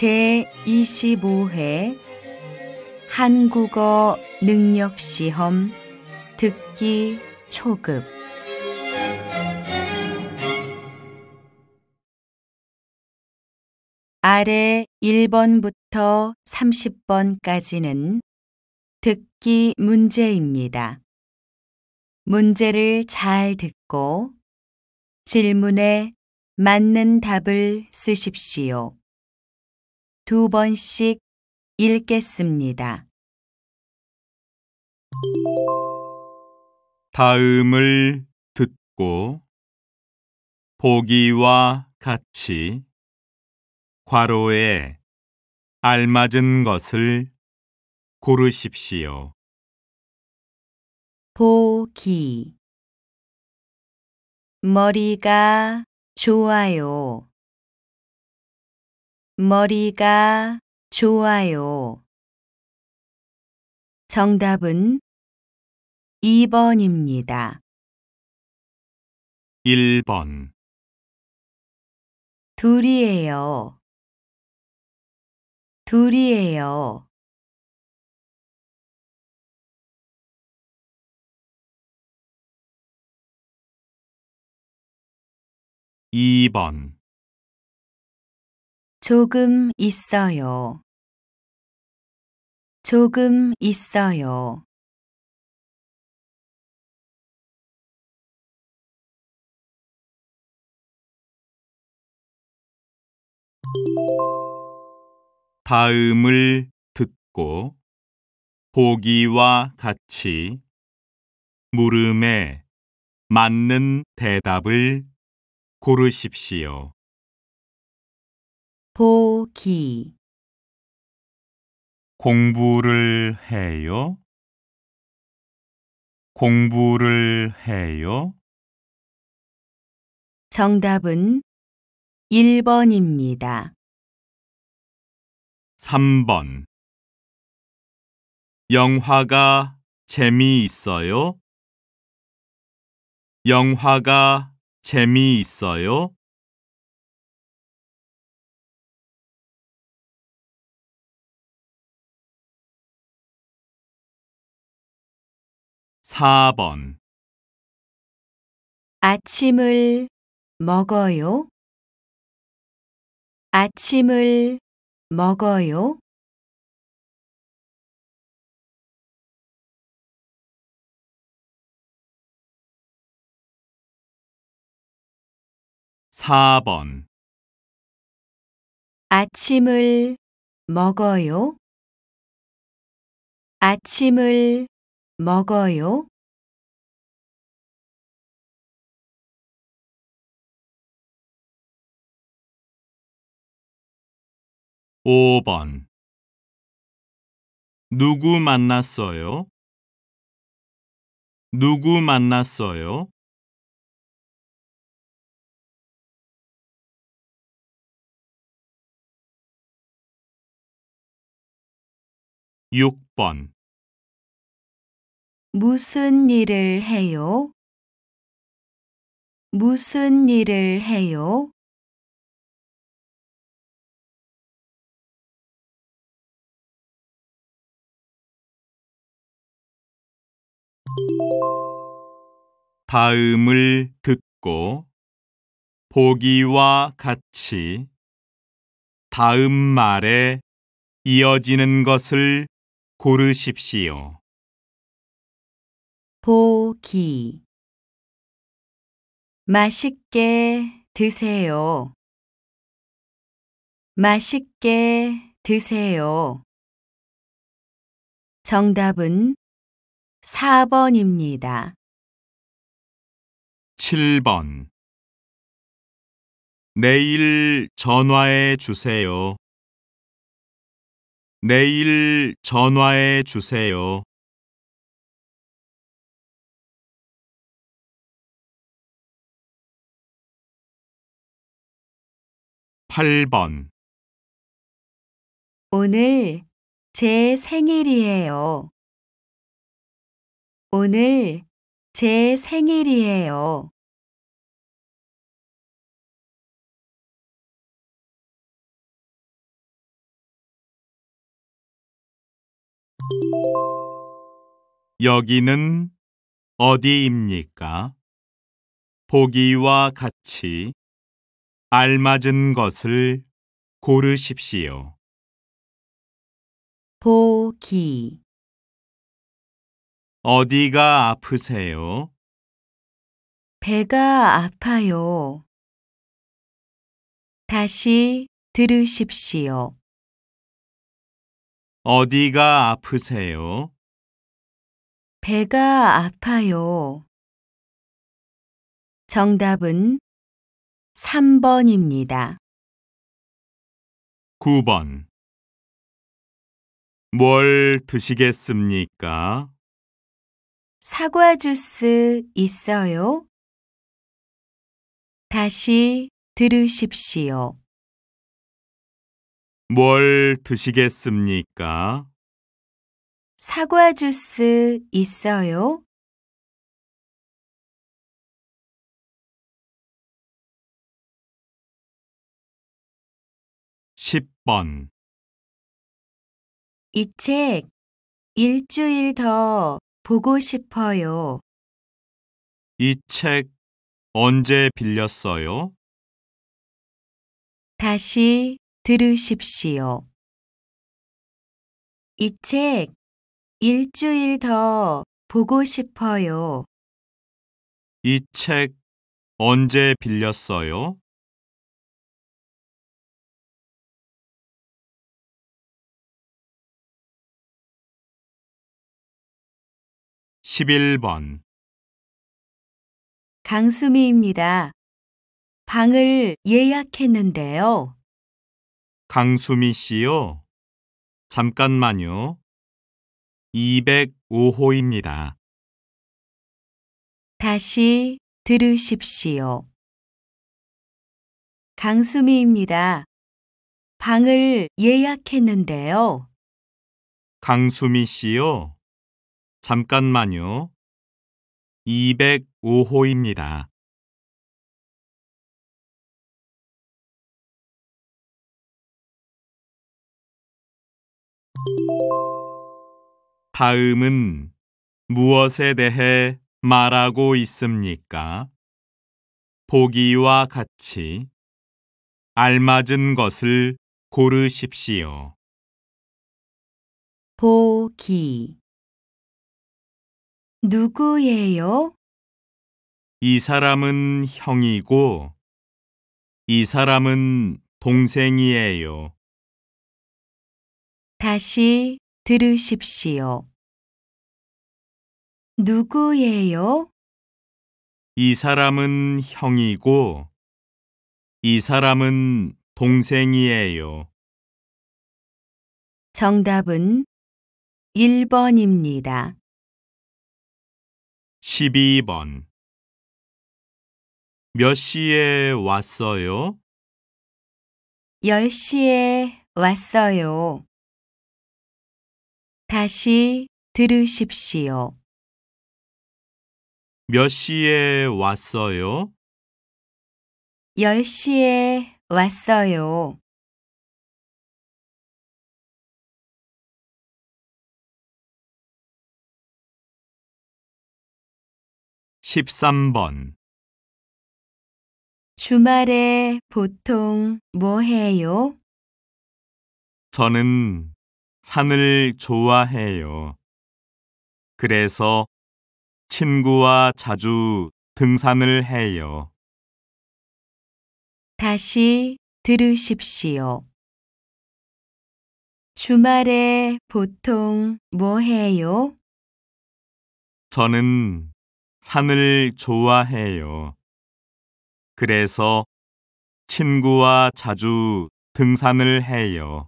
제25회 한국어 능력시험 듣기 초급 아래 1번부터 30번까지는 듣기 문제입니다. 문제를 잘 듣고 질문에 맞는 답을 쓰십시오. 두 번씩 읽겠습니다. 다음을 듣고 보기와 같이 과로에 알맞은 것을 고르십시오. 보기 머리가 좋아요. 머리가 좋아요. 정답은 2번입니다. 1번 둘이에요. 둘이에요. 2번 조금 있어요. 조금 있어요. 다음을 듣고 보기와 같이 물음에 맞는 대답을 고르십시오. 보기 공부를 해요. 공부를 해요. 정답은 1번입니다. 3번 영화가 재미있어요. 영화가 재미있어요. 4번 아침을 먹어요. 아침을 먹어요. 4번 아침을 먹어요. 아침을 먹어요? 5번 누구 만났어요? 누구 만났어요? 육번 무슨 일을 해요? 무슨 일을 해요? 다음을 듣고 보기와 같이 다음 말에 이어지는 것을 고르십시오. 보기 맛있게 드세요. 맛있게 드세요. 정답은 4번입니다. 7번 내일 전화해 주세요. 내일 전화해 주세요. 8번 오늘 제 생일이에요. 오늘 제 생일이에요. '여기는 어디입니까?' 보기와 같이 알맞은 것을 고르십시오. 보기 어디가 아프세요? 배가 아파요. 다시 들으십시오. 어디가 아프세요? 배가 아파요. 정답은 3번입니다. 9번 뭘 드시겠습니까? 사과 주스 있어요? 다시 들으십시오. 뭘 드시겠습니까? 사과 주스 있어요? 10번 이책 일주일 더 보고 싶어요. 이 책 언제 빌렸어요? 다시 들으십시오. 이 책 일주일 더 보고 싶어요. 이 책 언제 빌렸어요? 11번 강수미입니다. 방을 예약했는데요. 강수미 씨요. 잠깐만요. 205호입니다. 다시 들으십시오. 강수미입니다. 방을 예약했는데요. 강수미 씨요. 잠깐만요. 205호입니다. 다음은 무엇에 대해 말하고 있습니까? 보기와 같이 알맞은 것을 고르십시오. 보기 누구예요? 이 사람은 형이고 이 사람은 동생이에요. 다시 들으십시오. 누구예요? 이 사람은 형이고 이 사람은 동생이에요. 정답은 1번입니다. 12번 몇 시에 왔어요? 10시에 왔어요. 다시 들으십시오. 몇 시에 왔어요? 10시에 왔어요. 13번 주말에 보통 뭐 해요? 저는 산을 좋아해요. 그래서 친구와 자주 등산을 해요. 다시 들으십시오. 주말에 보통 뭐 해요? 저는 산을 좋아해요. 그래서 친구와 자주 등산을 해요.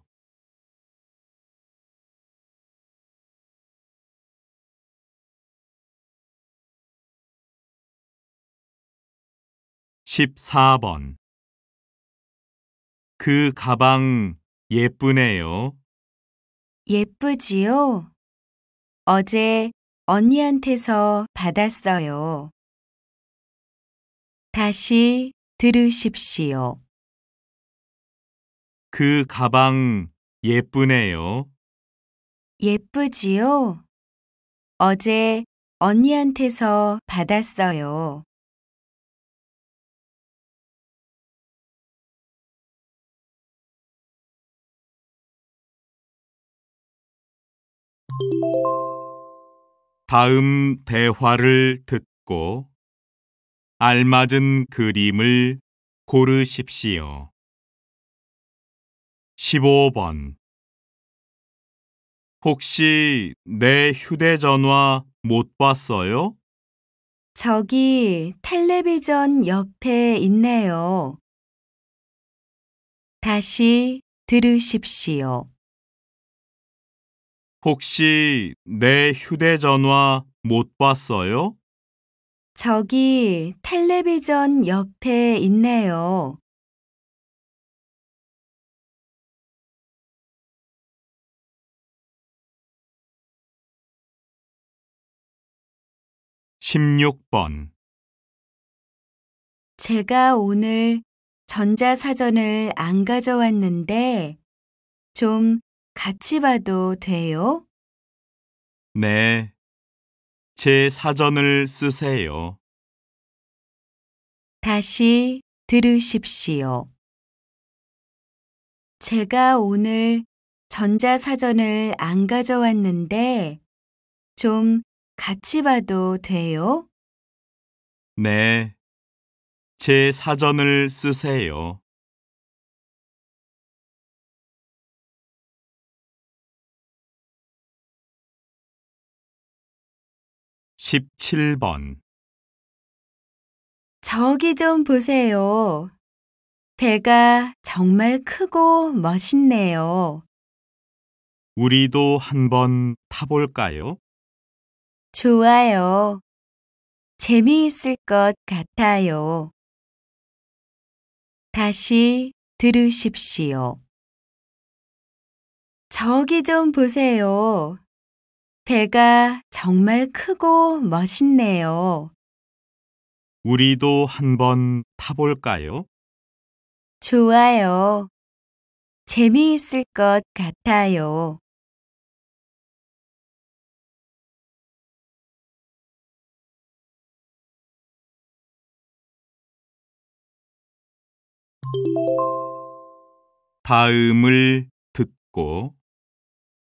1 4번그 가방 예쁘네요. 예쁘지요? 어제 언니한테서 받았어요. 다시 들으십시오. 그 가방 예쁘네요. 예쁘지요? 어제 언니한테서 받았어요. 다음 대화를 듣고 알맞은 그림을 고르십시오. 15번 혹시 내 휴대전화 못 봤어요? 저기 텔레비전 옆에 있네요. 다시 들으십시오. 혹시 내 휴대전화 못 봤어요? 저기 텔레비전 옆에 있네요. 십육 번 제가 오늘 전자사전을 안 가져왔는데 좀 같이 봐도 돼요? 네. 제 사전을 쓰세요. 다시 들으십시오. 제가 오늘 전자사전을 안 가져왔는데 좀 같이 봐도 돼요? 네. 제 사전을 쓰세요. 17번 저기 좀 보세요. 배가 정말 크고 멋있네요. 우리도 한번 타볼까요? 좋아요. 재미있을 것 같아요. 다시 들으십시오. 저기 좀 보세요. 배가 정말 크고 멋있네요. 우리도 한번 타볼까요? 좋아요. 재미있을 것 같아요. 다음을 듣고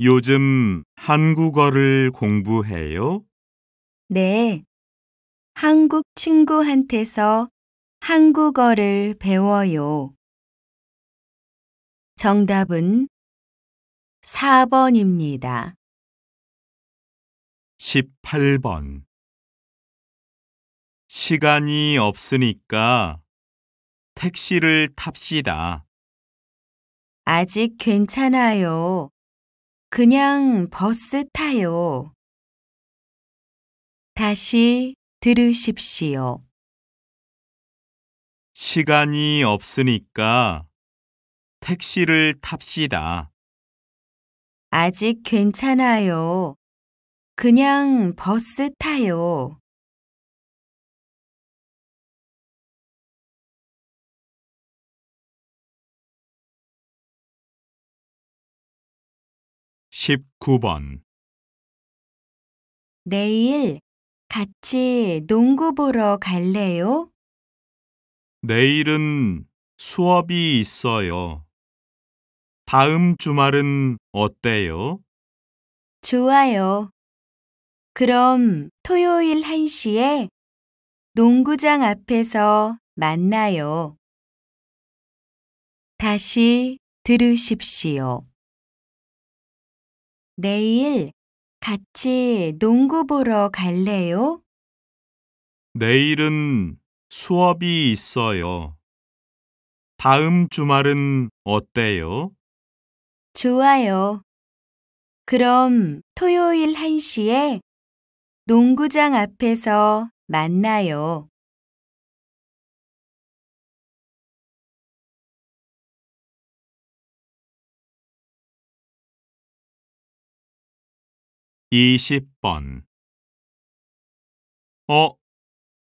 요즘 한국어를 공부해요? 네. 한국 친구한테서 한국어를 배워요. 정답은 4번입니다. 18번 시간이 없으니까 택시를 탑시다. 아직 괜찮아요. 그냥 버스 타요. 다시 들으십시오. 시간이 없으니까 택시를 탑시다. 아직 괜찮아요. 그냥 버스 타요. 19번 내일 같이 농구 보러 갈래요? 내일은 수업이 있어요. 다음 주말은 어때요? 좋아요. 그럼 토요일 1시에 농구장 앞에서 만나요. 다시 들으십시오. 내일 같이 농구 보러 갈래요? 내일은 수업이 있어요. 다음 주말은 어때요? 좋아요. 그럼 토요일 1시에 농구장 앞에서 만나요. 20번 어,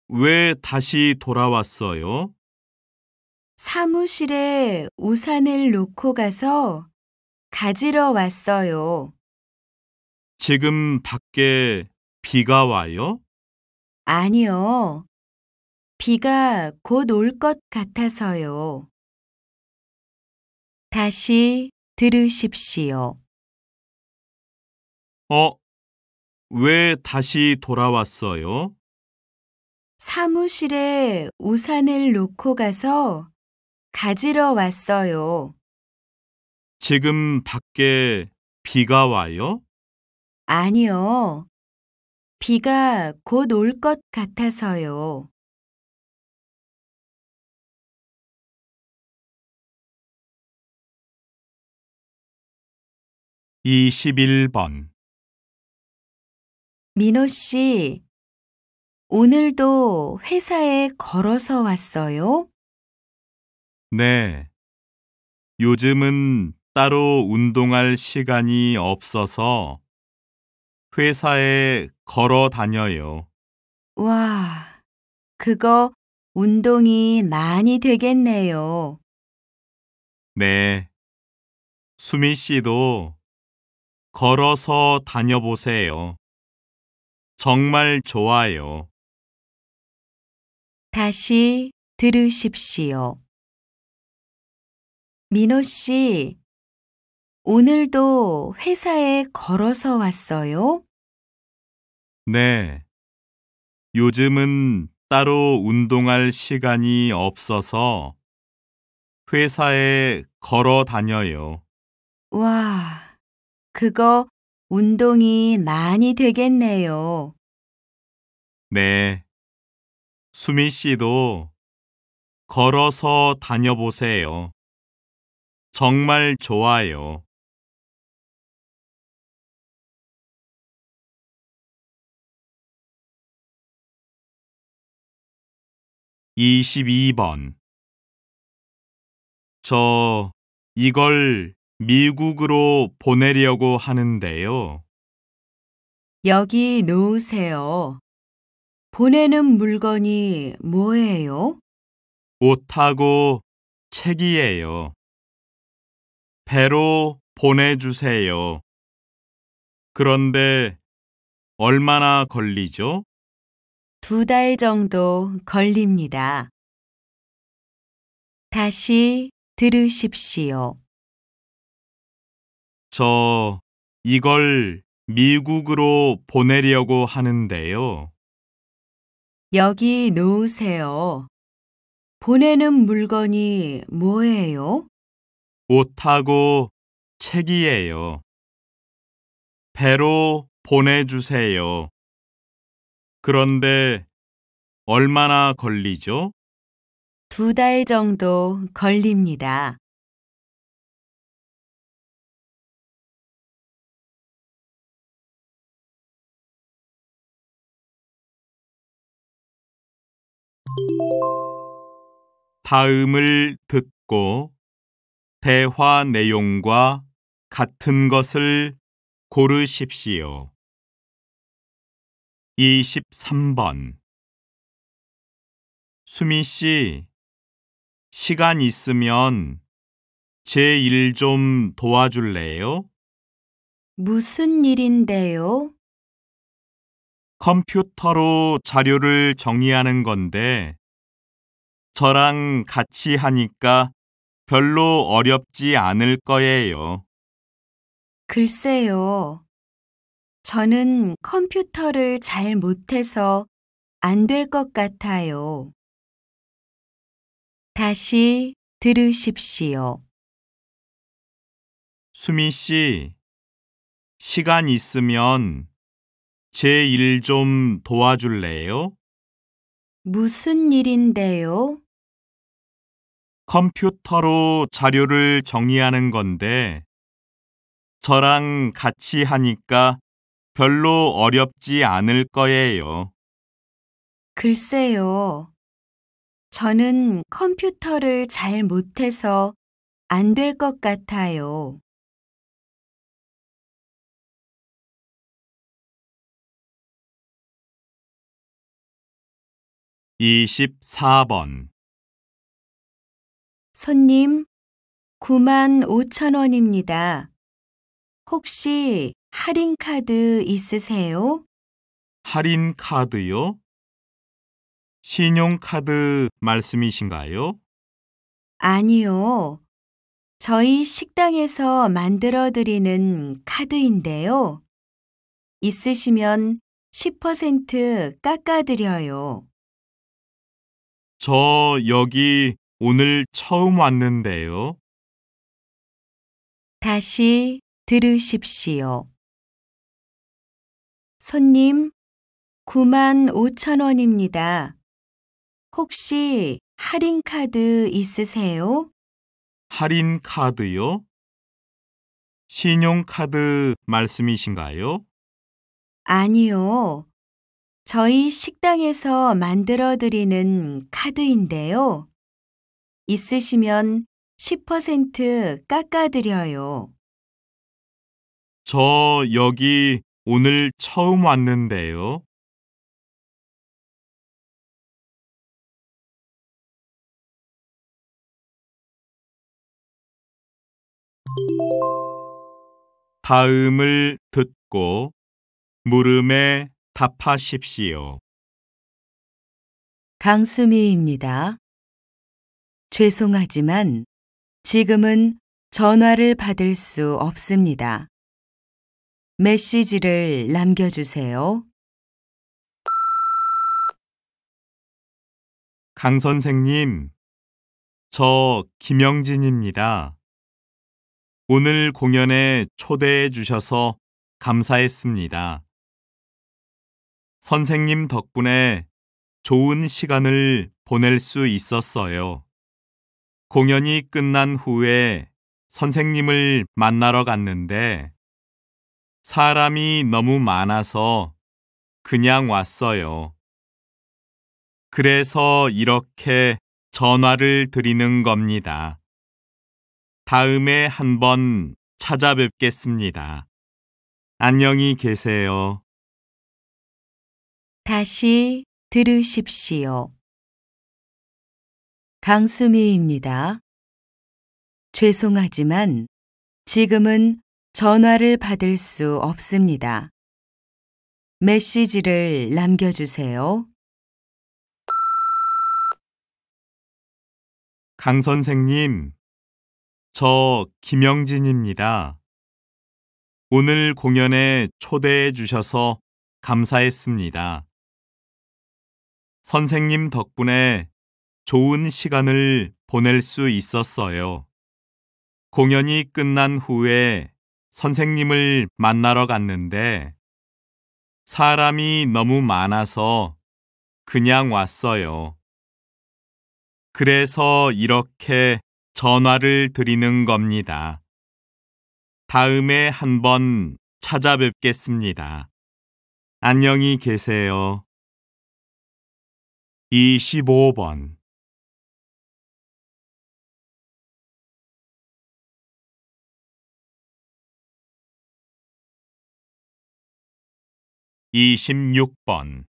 왜 다시 돌아왔어요? 사무실에 우산을 놓고 가서 가지러 왔어요. 지금 밖에 비가 와요? 아니요. 비가 곧 올 것 같아서요. 다시 들으십시오. 어, 왜 다시 돌아왔어요? 사무실에 우산을 놓고 가서 가지러 왔어요. 지금 밖에 비가 와요? 아니요. 비가 곧 올 것 같아서요. 이십번 민호 씨, 오늘도 회사에 걸어서 왔어요? 네. 요즘은 따로 운동할 시간이 없어서 회사에 걸어 다녀요. 와, 그거 운동이 많이 되겠네요. 네. 수미 씨도 걸어서 다녀보세요. 정말 좋아요. 다시 들으십시오. 민호 씨, 오늘도 회사에 걸어서 왔어요? 네. 요즘은 따로 운동할 시간이 없어서 회사에 걸어 다녀요. 와, 그거 운동이 많이 되겠네요. 네. 수미 씨도 걸어서 다녀보세요. 정말 좋아요. (22번) 저 이걸 미국으로 보내려고 하는데요. 여기 놓으세요. 보내는 물건이 뭐예요? 옷하고 책이에요. 배로 보내주세요. 그런데 얼마나 걸리죠? 두 달 정도 걸립니다. 다시 들으십시오. 저 이걸 미국으로 보내려고 하는데요. 여기 놓으세요. 보내는 물건이 뭐예요? 옷하고 책이에요. 배로 보내주세요. 그런데 얼마나 걸리죠? 두 달 정도 걸립니다. 다음을 듣고 대화 내용과 같은 것을 고르십시오. 23번 수민 씨, 시간 있으면 제 일 좀 도와줄래요? 무슨 일인데요? 컴퓨터로 자료를 정리하는 건데 저랑 같이 하니까 별로 어렵지 않을 거예요. 글쎄요. 저는 컴퓨터를 잘 못해서 안 될 것 같아요. 다시 들으십시오. 수미 씨, 시간 있으면 제일좀 도와줄래요? 무슨 일인데요? 컴퓨터로 자료를 정리하는 건데 저랑 같이 하니까 별로 어렵지 않을 거예요. 글쎄요. 저는 컴퓨터를 잘 못해서 안 될 것 같아요. 24번 손님, 9만 5천 원입니다. 혹시 할인 카드 있으세요? 할인 카드요? 신용카드 말씀이신가요? 아니요. 저희 식당에서 만들어 드리는 카드인데요. 있으시면 10% 깎아 드려요. 저 여기 오늘 처음 왔는데요. 다시 들으십시오. 손님, 9만 5천 원입니다. 혹시 할인카드 있으세요? 할인카드요? 신용카드 말씀이신가요? 아니요. 저희 식당에서 만들어 드리는 카드인데요. 있으시면 10% 깎아드려요. 저 여기 오늘 처음 왔는데요. 다음을 듣고 물음에 답하십시오. 강수미입니다. 죄송하지만 지금은 전화를 받을 수 없습니다. 메시지를 남겨주세요. 강 선생님, 저 김영진입니다. 오늘 공연에 초대해 주셔서 감사했습니다. 선생님 덕분에 좋은 시간을 보낼 수 있었어요. 공연이 끝난 후에 선생님을 만나러 갔는데 사람이 너무 많아서 그냥 왔어요. 그래서 이렇게 전화를 드리는 겁니다. 다음에 한번 찾아뵙겠습니다. 안녕히 계세요. 다시 들으십시오. 강수미입니다. 죄송하지만 지금은 전화를 받을 수 없습니다. 메시지를 남겨주세요. 강 선생님, 저 김영진입니다. 오늘 공연에 초대해 주셔서 감사했습니다. 선생님 덕분에 좋은 시간을 보낼 수 있었어요. 공연이 끝난 후에 선생님을 만나러 갔는데 사람이 너무 많아서 그냥 왔어요. 그래서 이렇게 전화를 드리는 겁니다. 다음에 한번 찾아뵙겠습니다. 안녕히 계세요. 25번 26번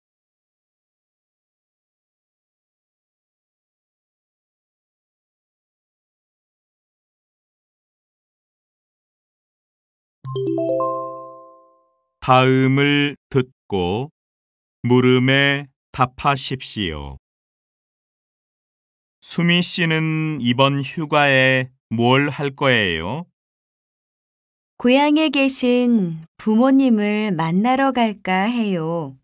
'다음을 듣고 물음에 답하십시오. 수미 씨는 이번 휴가에 뭘 할 거예요? 고향에 계신 부모님을 만나러 갈까 해요.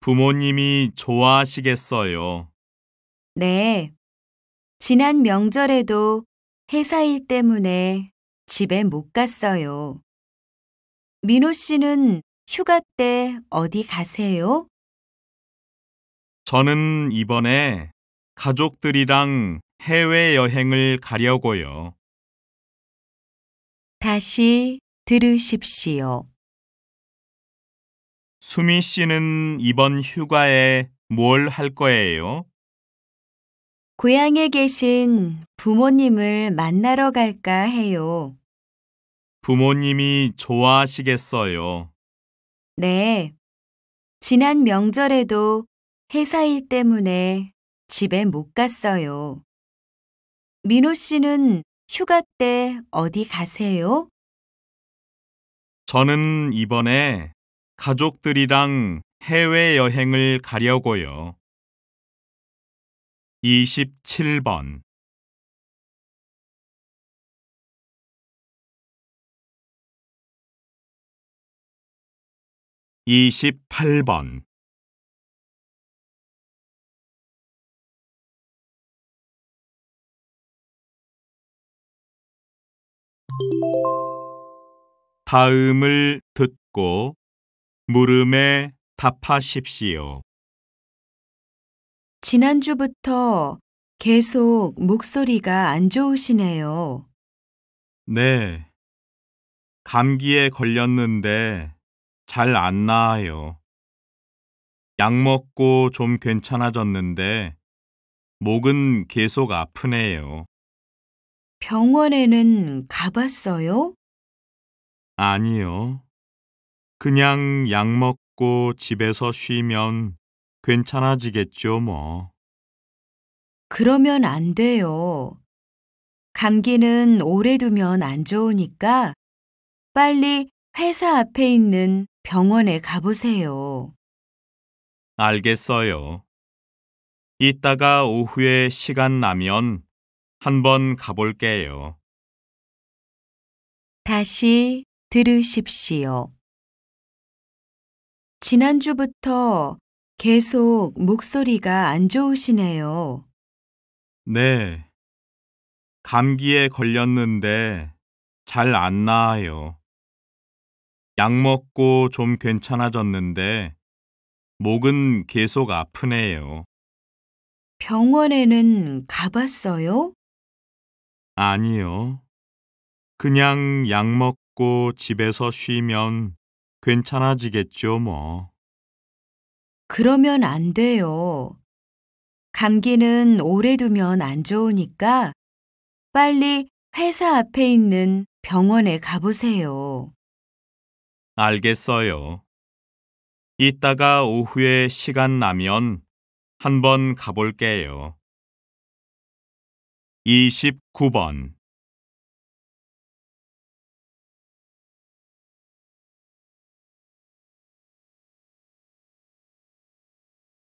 부모님이 좋아하시겠어요. 네. 지난 명절에도 회사 일 때문에 집에 못 갔어요. 민호 씨는 휴가 때 어디 가세요? 저는 이번에 가족들이랑 해외여행을 가려고요. 다시 들으십시오. 수미 씨는 이번 휴가에 뭘 할 거예요? 고향에 계신 부모님을 만나러 갈까 해요. 부모님이 좋아하시겠어요. 네. 지난 명절에도 회사 일 때문에 집에 못 갔어요. 민호 씨는 휴가 때 어디 가세요? 저는 이번에 가족들이랑 해외여행을 가려고요. 27번 이십번 다음을 듣고 물음에 답하십시오. 지난주부터 계속 목소리가 안 좋으시네요. 네. 감기에 걸렸는데 잘 안 나아요. 약 먹고 좀 괜찮아졌는데 목은 계속 아프네요. 병원에는 가봤어요? 아니요. 그냥 약 먹고 집에서 쉬면 괜찮아지겠죠, 뭐. 그러면 안 돼요. 감기는 오래 두면 안 좋으니까 빨리 회사 앞에 있는 병원에 가보세요. 알겠어요. 이따가 오후에 시간 나면 한번 가볼게요. 다시 들으십시오. 지난주부터 계속 목소리가 안 좋으시네요. 네. 감기에 걸렸는데 잘 안 나아요. 약 먹고 좀 괜찮아졌는데 목은 계속 아프네요. 병원에는 가봤어요? 아니요. 그냥 약 먹고 집에서 쉬면 괜찮아지겠죠, 뭐. 그러면 안 돼요. 감기는 오래 두면 안 좋으니까 빨리 회사 앞에 있는 병원에 가보세요. 알겠어요. 이따가 오후에 시간 나면 한번 가볼게요. 20 9번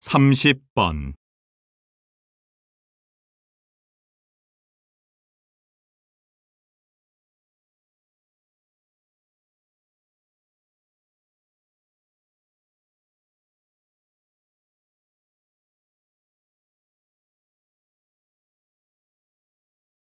삼십 번